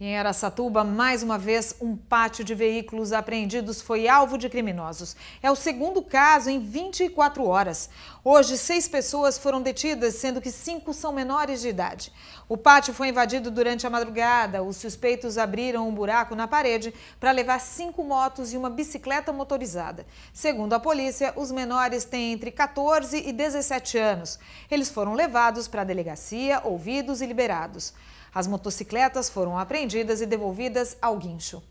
Em Araçatuba, mais uma vez, um pátio de veículos apreendidos foi alvo de criminosos. É o segundo caso em 24 horas. Hoje, seis pessoas foram detidas, sendo que cinco são menores de idade. O pátio foi invadido durante a madrugada. Os suspeitos abriram um buraco na parede para levar cinco motos e uma bicicleta motorizada. Segundo a polícia, os menores têm entre 14 e 17 anos. Eles foram levados para a delegacia, ouvidos e liberados. As motocicletas foram apreendidas apreendidas e devolvidas ao guincho.